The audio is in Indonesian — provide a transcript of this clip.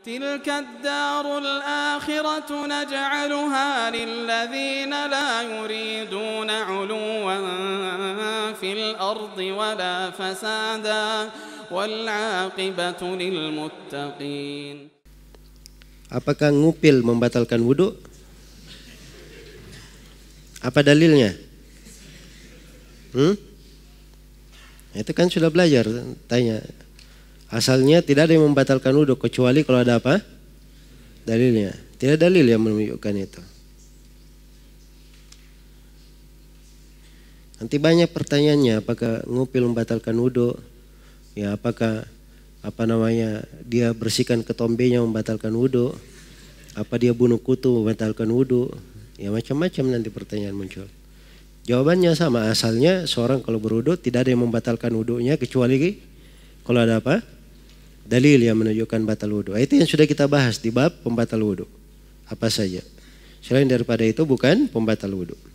تلك الدار الآخرة نجعلها للذين لا يريدون علوا في الأرض ولا فسادا والعاقبة للمتقين Apakah ngupil membatalkan wudhu? Apa dalilnya? Hmm? Itu kan sudah belajar tanya Asalnya tidak ada yang membatalkan wudhu kecuali kalau ada apa? Dalilnya. Tidak ada dalil yang menunjukkan itu. Nanti banyak pertanyaannya apakah ngupil membatalkan wudhu? Ya apakah apa namanya dia bersihkan ketombenya membatalkan wudhu? Apa dia bunuh kutu membatalkan wudhu? Ya macam-macam nanti pertanyaan muncul. Jawabannya sama asalnya seorang kalau berwudhu tidak ada yang membatalkan wudhunya kecuali kalau ada apa? dalil yang menunjukkan batal wudhu. Itu yang sudah kita bahas di bab pembatal wudhu. Apa saja. Selain daripada itu bukan pembatal wudhu.